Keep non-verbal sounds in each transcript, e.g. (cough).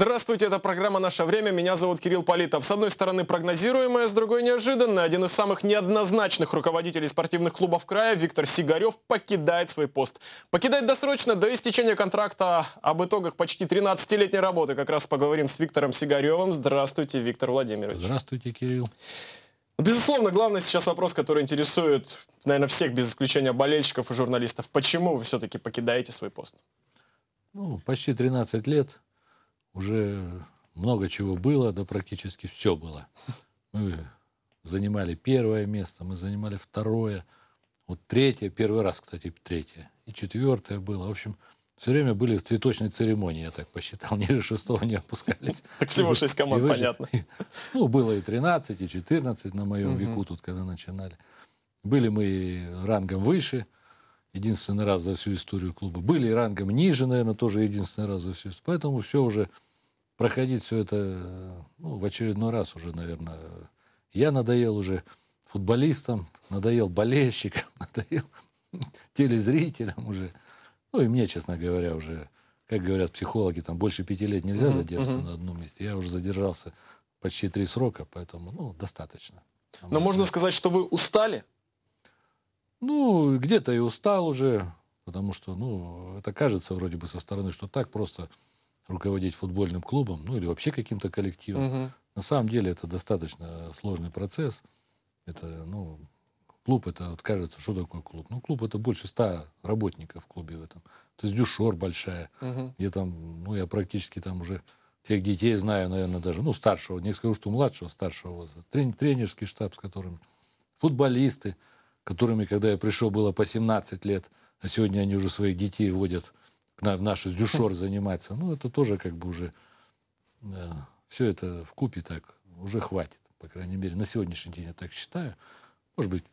Здравствуйте, это программа «Наше время». Меня зовут Кирилл Политов. С одной стороны прогнозируемое, с другой неожиданное. Один из самых неоднозначных руководителей спортивных клубов края Виктор Сигарев покидает свой пост. Покидает досрочно до истечения контракта. Об итогах почти 13-летней работы как раз поговорим с Виктором Сигаревым. Здравствуйте, Виктор Владимирович. Здравствуйте, Кирилл. Безусловно, главный сейчас вопрос, который интересует, наверное, всех без исключения болельщиков и журналистов. Почему вы все-таки покидаете свой пост? Ну, почти 13 лет уже много чего было, да практически все было. Мы занимали первое место, мы занимали второе, вот третье, первый раз, кстати, третье, и четвертое было. В общем, все время были в цветочной церемонии, я так посчитал, (laughs) ниже шестого не опускались. (laughs) Так всего шесть команд, понятно. (laughs) Ну, было и 13, и 14 на моем веку тут, когда начинали. Были мы рангом выше – единственный раз за всю историю клуба. Были рангом ниже, наверное, тоже единственный раз за всю историю. Поэтому все уже, проходить все это ну, в очередной раз уже, наверное. Я надоел уже футболистам, надоел болельщикам, (laughs) надоел телезрителям уже. Ну и мне, честно говоря, уже, как говорят психологи, там больше пяти лет нельзя задерживаться на одном месте. Я уже задержался почти три срока, поэтому ну, достаточно. Но можно сказать, что вы устали? Ну, где-то и устал уже, потому что, ну, это кажется вроде бы со стороны, что так просто руководить футбольным клубом, ну, или вообще каким-то коллективом. Угу. На самом деле это достаточно сложный процесс. Это, ну, клуб это, вот кажется, что такое клуб? Ну, клуб это больше ста работников в клубе в этом. То есть дюшор большая, угу. где там, ну, я практически там уже тех детей знаю, наверное, даже, ну, старшего, не скажу, что младшего, а старшего возраста. Трен тренерский штаб, с которым футболисты, которыми, когда я пришел, было по 17 лет, а сегодня они уже своих детей водят к нам в наш дюшор (laughs) заниматься. Ну, это тоже как бы уже да, э, все это в купе так уже хватит, по крайней мере, на сегодняшний день я так считаю. Может быть,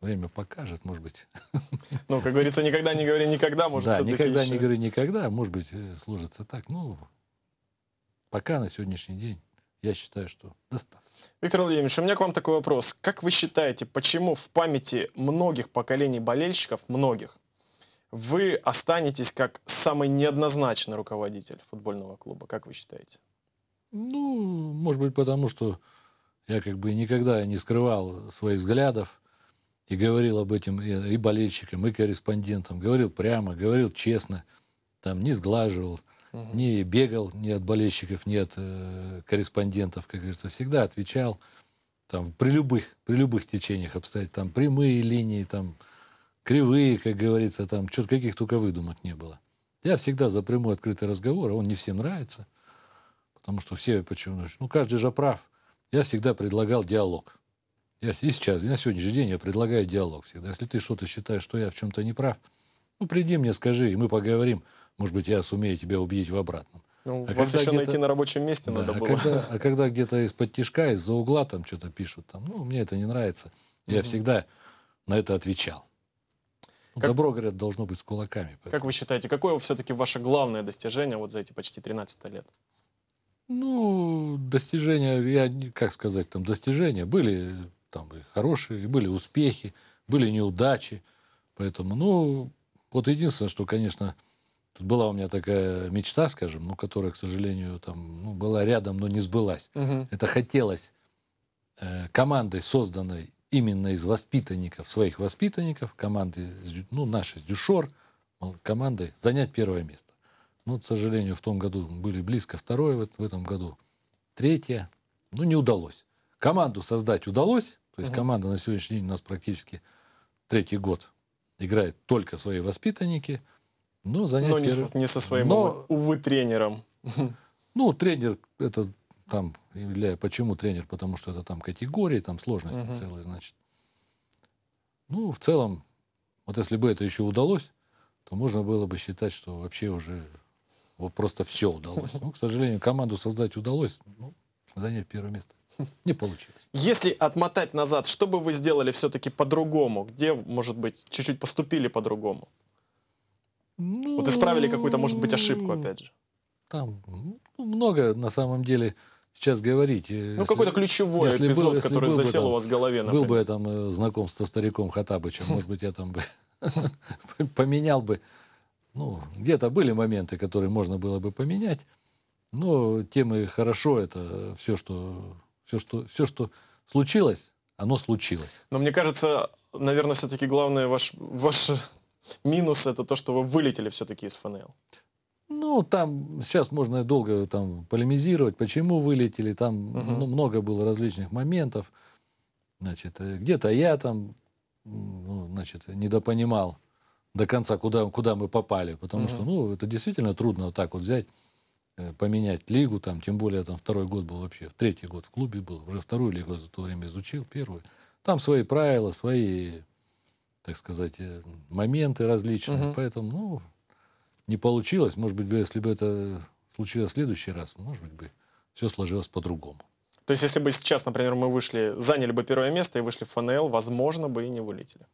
Время покажет, может быть. Ну, как говорится, никогда не говори никогда, может, да, никогда еще... не говори никогда, может быть, э, сложится так. Ну, пока на сегодняшний день я считаю, что достаточно. Виктор Владимирович, у меня к вам такой вопрос. Как вы считаете, почему в памяти многих поколений болельщиков, многих, вы останетесь как самый неоднозначный руководитель футбольного клуба? Как вы считаете? Ну, может быть, потому что я как бы никогда не скрывал своих взглядов и говорил об этом и болельщикам, и корреспондентам. Говорил прямо, говорил честно, там не сглаживал угу. не бегал ни от болельщиков, ни от э, корреспондентов, как говорится, всегда отвечал там при любых, при любых течениях обстоятельств, там прямые линии, там кривые, как говорится, там что-то каких только выдумок не было. Я всегда за прямой открытый разговор, а он не всем нравится, потому что все почему ну каждый же прав. Я всегда предлагал диалог. Я и сейчас, на сегодняшний день я предлагаю диалог всегда. Если ты что-то считаешь, что я в чем-то не прав, ну приди мне, скажи, и мы поговорим. Может быть, я сумею тебя убедить в обратном. Ну, а вас еще найти на рабочем месте да, надо а было. А когда, (laughs) а когда где-то из-под тишка, из-за угла там что-то пишут, там, ну, мне это не нравится, я угу. всегда на это отвечал. Ну, как... Добро, говорят, должно быть с кулаками. Поэтому. Как вы считаете, какое все-таки ваше главное достижение вот за эти почти 13 лет? Ну, достижения, я, как сказать, там, достижения были там и хорошие, и были успехи, были неудачи. Поэтому, ну, вот единственное, что, конечно, Тут была у меня такая мечта, скажем, ну, которая, к сожалению, там, ну, была рядом, но не сбылась. Угу. Это хотелось э, командой, созданной именно из воспитанников, своих воспитанников, команды, ну, наши, с Дюшор, командой, занять первое место. Ну, к сожалению, в том году были близко второе, вот в этом году третье. Ну, не удалось. Команду создать удалось, то есть угу. команда на сегодняшний день у нас практически третий год играет только свои воспитанники – но, ну, занять Но не, первое... со, не со своим, Но... увы, тренером. (laughs) Ну, тренер, это там, для почему тренер? Потому что это там категории, там сложности угу. целые, значит. Ну, в целом, вот если бы это еще удалось, то можно было бы считать, что вообще уже вот просто все удалось. Но ну, к сожалению, команду создать удалось, ну, занять первое место (laughs) не получилось. Если отмотать назад, что бы вы сделали все-таки по-другому? Где, может быть, чуть-чуть поступили по-другому? Ну, вот исправили какую-то, может быть, ошибку, опять же. Там ну, много, на самом деле, сейчас говорить. Ну, какой-то ключевой если эпизод, был, который засел бы, там, у вас в голове, например. Был бы я там э, знаком со стариком Хатабычем, может быть, я там бы (laughs) поменял бы. Ну, где-то были моменты, которые можно было бы поменять. Но темы хорошо, это все, что, все, что, все, что случилось, оно случилось. Но мне кажется, наверное, все-таки главное ваш, ваш Минус это то, что вы вылетели все-таки из ФНЛ. Ну, там сейчас можно долго там полемизировать, почему вылетели, там угу. ну, много было различных моментов. Значит, э, где-то я там, ну, значит, недопонимал до конца, куда, куда мы попали, потому угу. что, ну, это действительно трудно вот так вот взять, э, поменять лигу, там, тем более там второй год был вообще, третий год в клубе был, уже вторую лигу за то время изучил, первую. Там свои правила, свои так сказать, э, моменты различные. Угу. Поэтому, ну, не получилось. Может быть, если бы это случилось в следующий раз, может быть, бы все сложилось по-другому. То есть, если бы сейчас, например, мы вышли, заняли бы первое место и вышли в ФНЛ, возможно, бы и не вылетели.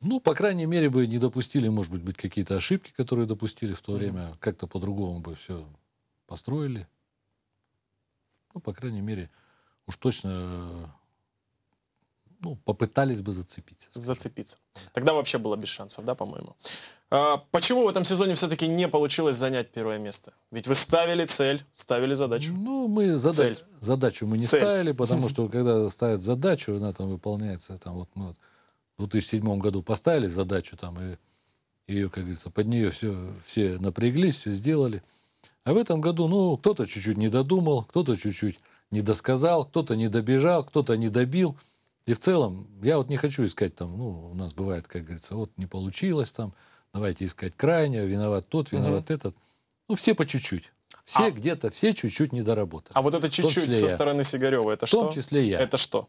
Ну, по крайней мере, бы не допустили, может быть, быть какие-то ошибки, которые допустили в то mm-hmm. время. Как-то по-другому бы все построили. Ну, по крайней мере, уж точно э, ну, попытались бы зацепиться. Скажем. Зацепиться. Тогда вообще было без шансов, да, по-моему. А, почему в этом сезоне все-таки не получилось занять первое место? Ведь вы ставили цель, ставили задачу. Ну, мы зада... цель. задачу мы не цель. ставили, потому что (laughs) когда ставят задачу, она там выполняется. Там, вот мы вот в 2007 году поставили задачу, там, и ее, как говорится, под нее все, все напряглись, все сделали. А в этом году, ну, кто-то чуть-чуть не додумал, кто-то чуть-чуть не досказал, кто-то не добежал, кто-то не добил. И в целом, я вот не хочу искать там, ну, у нас бывает, как говорится, вот не получилось там, давайте искать крайнего, виноват тот, виноват угу. этот. Ну, все по чуть-чуть. Все а... где-то, все чуть-чуть не А вот это чуть-чуть со я. стороны Сигарева, это что? В том числе я. Это что?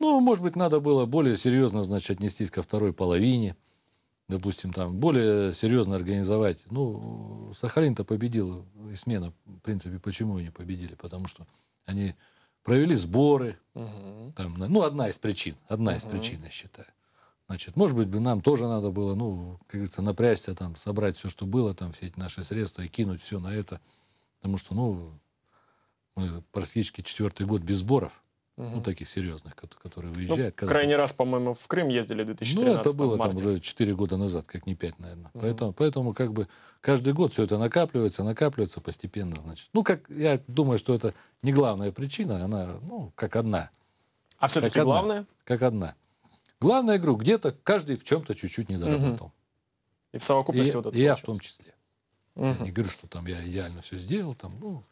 Ну, может быть, надо было более серьезно, значит, отнестись ко второй половине. Допустим, там, более серьезно организовать. Ну, Сахалин-то победил, и смена, в принципе, почему они победили? Потому что они провели сборы. Угу. Там, ну, одна из причин, одна из причин, я считаю. Значит, может быть, бы нам тоже надо было, ну, как говорится, напрячься, там, собрать все, что было, там, все эти наши средства и кинуть все на это. Потому что, ну, мы практически четвертый год без сборов. Угу. Ну, таких серьезных, которые ну, выезжают. Ну, крайний раз, по-моему, в Крым ездили в 2013 Ну, это было там уже 4 года назад, как не 5, наверное. Угу. Поэтому, поэтому как бы каждый год все это накапливается, накапливается постепенно, значит. Ну, как я думаю, что это не главная причина, она, ну, как одна. А все-таки главная? Как одна. Главная игру где-то каждый в чем-то чуть-чуть не доработал. Угу. И в совокупности и, вот это И я в том числе. Угу. Я не говорю, что там я идеально все сделал, там, ну,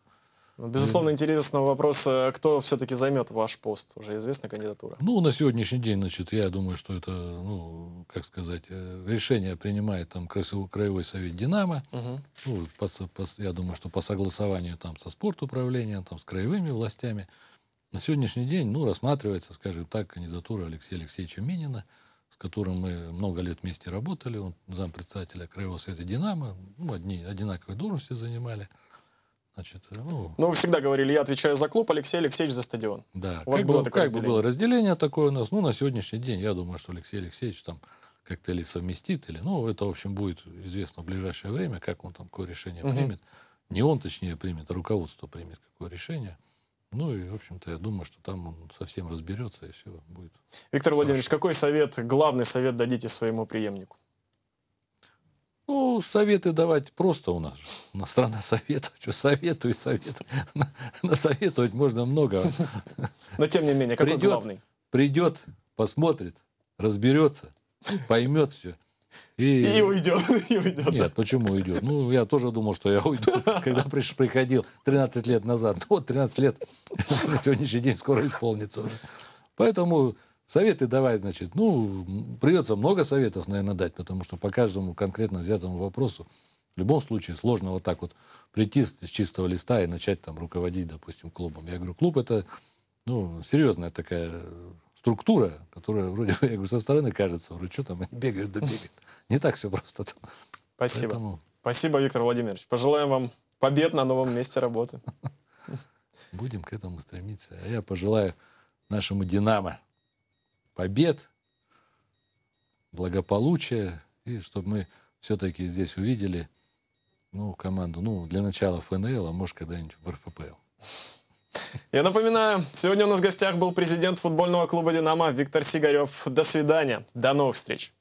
ну, безусловно, интересный вопрос, кто все-таки займет ваш пост? Уже известна кандидатура? Ну, на сегодняшний день, значит, я думаю, что это, ну, как сказать, э, решение принимает там Краевой совет «Динамо». Угу. Ну, по, по, я думаю, что по согласованию там со спортуправлением, там с краевыми властями. На сегодняшний день, ну, рассматривается, скажем так, кандидатура Алексея Алексеевича Минина, с которым мы много лет вместе работали. Он зампредседателя Краевого совета «Динамо». Ну, одни одинаковые должности занимали. Значит, ну, ну, вы всегда говорили, я отвечаю за клуб, Алексей Алексеевич за стадион. Да, у вас как было бы, такое как бы было разделение такое у нас. Ну, на сегодняшний день, я думаю, что Алексей Алексеевич там как-то или совместит, или, ну, это, в общем, будет известно в ближайшее время, как он там какое решение угу. примет. Не он, точнее, примет, а руководство примет какое решение. Ну и, в общем-то, я думаю, что там он совсем разберется, и все будет. Виктор Владимирович, какой совет, главный совет дадите своему преемнику? Ну, советы давать просто у нас. (laughs) У нас страна советов. Что советуй, советуй. (laughs) Насоветовать можно много. Но тем не менее, какой придет, главный? Придет, посмотрит, разберется, поймет все. И, и уйдет. (laughs) И уйдет Нет, да. почему уйдет? Ну, я тоже думал, что я уйду, когда приш, приходил 13 лет назад. вот 13 лет на сегодняшний день скоро исполнится. Поэтому Советы давай, значит, ну, придется много советов, наверное, дать, потому что по каждому конкретно взятому вопросу в любом случае сложно вот так вот прийти с, с чистого листа и начать там руководить, допустим, клубом. Я говорю, клуб это, ну, серьезная такая структура, которая вроде бы, (laughs) я говорю, со стороны кажется, вроде, что там, они бегают да бегают. (laughs) Не так все просто. Спасибо. Поэтому... Спасибо, Виктор Владимирович. Пожелаем вам побед на новом месте работы. (laughs) Будем к этому стремиться. А я пожелаю нашему «Динамо» побед, благополучия, и чтобы мы все-таки здесь увидели ну, команду, ну, для начала ФНЛ, а может, когда-нибудь в РФПЛ. Я напоминаю, сегодня у нас в гостях был президент футбольного клуба «Динамо» Виктор Сигарев. До свидания, до новых встреч.